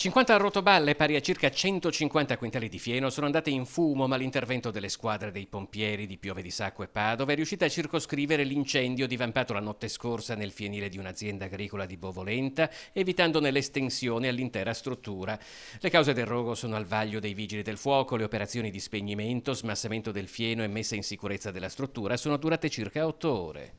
50 rotoballe pari a circa 150 quintali di fieno sono andate in fumo, ma l'intervento delle squadre dei pompieri di Piove di Sacco e Padova è riuscita a circoscrivere l'incendio divampato la notte scorsa nel fienile di un'azienda agricola di Bovolenta, evitandone l'estensione all'intera struttura. Le cause del rogo sono al vaglio dei vigili del fuoco, le operazioni di spegnimento, smassamento del fieno e messa in sicurezza della struttura sono durate circa 8 ore.